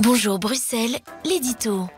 Bonjour Bruxelles, l'édito.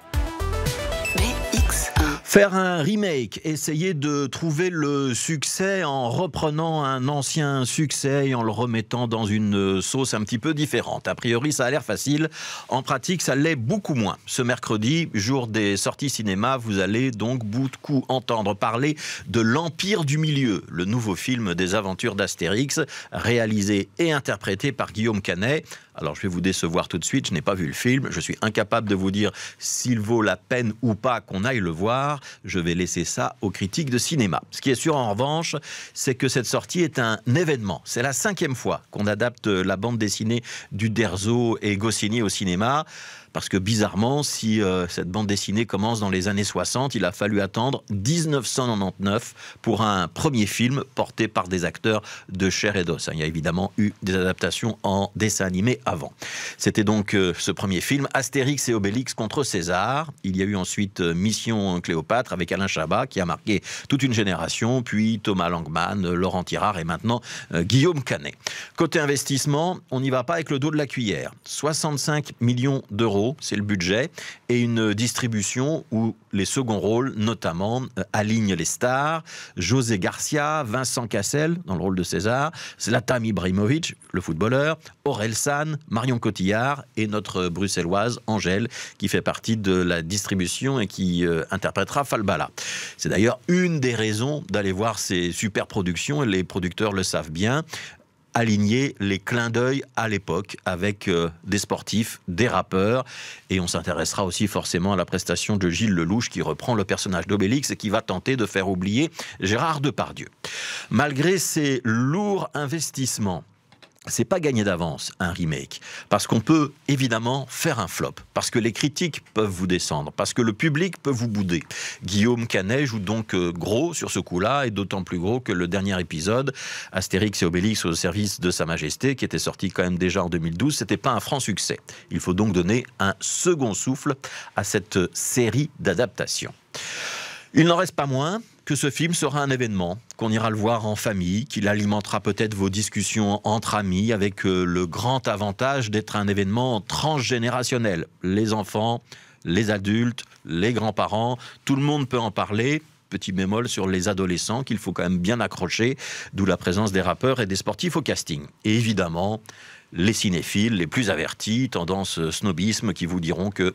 Faire un remake, essayer de trouver le succès en reprenant un ancien succès et en le remettant dans une euh, sauce un petit peu différente. A priori, ça a l'air facile. En pratique, ça l'est beaucoup moins. Ce mercredi, jour des sorties cinéma, vous allez donc beaucoup entendre parler de L'Empire du Milieu, le nouveau film des aventures d'Astérix, réalisé et interprété par Guillaume Canet. Alors je vais vous décevoir tout de suite, je n'ai pas vu le film, je suis incapable de vous dire s'il vaut la peine ou pas qu'on aille le voir. Je vais laisser ça aux critiques de cinéma. Ce qui est sûr en revanche, c'est que cette sortie est un événement. C'est la cinquième fois qu'on adapte la bande dessinée du Derzo et Goscinny au cinéma. Parce que bizarrement, si euh, cette bande dessinée commence dans les années 60, il a fallu attendre 1999 pour un premier film porté par des acteurs de chair et hein, Il y a évidemment eu des adaptations en dessin animé avant. C'était donc euh, ce premier film, Astérix et Obélix contre César. Il y a eu ensuite euh, Mission Cléopâtre avec Alain Chabat qui a marqué toute une génération, puis Thomas Langman, Laurent Tirard et maintenant euh, Guillaume Canet. Côté investissement, on n'y va pas avec le dos de la cuillère. 65 millions d'euros, c'est le budget, et une distribution où les seconds rôles, notamment, euh, alignent les stars. José Garcia, Vincent Cassel, dans le rôle de César, Zlatan Ibrahimovic, le footballeur, Aurel San, Marion Cotillard et notre bruxelloise Angèle, qui fait partie de la distribution et qui euh, interprétera Falbala. C'est d'ailleurs une des raisons d'aller voir ces super productions, et les producteurs le savent bien aligner les clins d'œil à l'époque avec euh, des sportifs, des rappeurs. Et on s'intéressera aussi forcément à la prestation de Gilles Lelouch qui reprend le personnage d'Obélix et qui va tenter de faire oublier Gérard Depardieu. Malgré ces lourds investissements, c'est pas gagné d'avance un remake parce qu'on peut évidemment faire un flop parce que les critiques peuvent vous descendre parce que le public peut vous bouder. Guillaume Canet joue donc euh, gros sur ce coup-là et d'autant plus gros que le dernier épisode Astérix et Obélix au service de sa majesté qui était sorti quand même déjà en 2012, c'était pas un franc succès. Il faut donc donner un second souffle à cette euh, série d'adaptations. Il n'en reste pas moins que ce film sera un événement, qu'on ira le voir en famille, qu'il alimentera peut-être vos discussions entre amis, avec euh, le grand avantage d'être un événement transgénérationnel. Les enfants, les adultes, les grands-parents, tout le monde peut en parler. Petit bémol sur les adolescents qu'il faut quand même bien accrocher, d'où la présence des rappeurs et des sportifs au casting. Et évidemment, les cinéphiles, les plus avertis, tendance euh, snobisme, qui vous diront que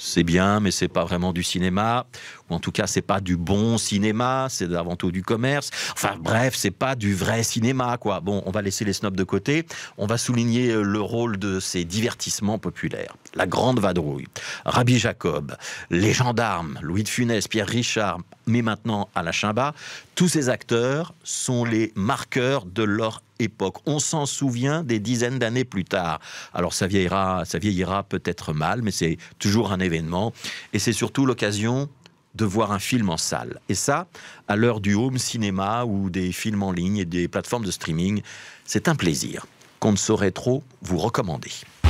c'est bien, mais c'est pas vraiment du cinéma, ou en tout cas c'est pas du bon cinéma, c'est avant tout du commerce. Enfin bref, c'est pas du vrai cinéma quoi. Bon, on va laisser les snobs de côté, on va souligner euh, le rôle de ces divertissements populaires. La Grande Vadrouille, Rabbi Jacob, Les Gendarmes, Louis de Funès, Pierre Richard, mais maintenant à la Chimba, tous ces acteurs sont les marqueurs de leur époque. On s'en souvient des dizaines d'années plus tard. Alors ça vieillira, ça vieillira peut-être mal, mais c'est toujours un événement. Et c'est surtout l'occasion de voir un film en salle. Et ça, à l'heure du home cinéma ou des films en ligne et des plateformes de streaming, c'est un plaisir qu'on ne saurait trop vous recommander.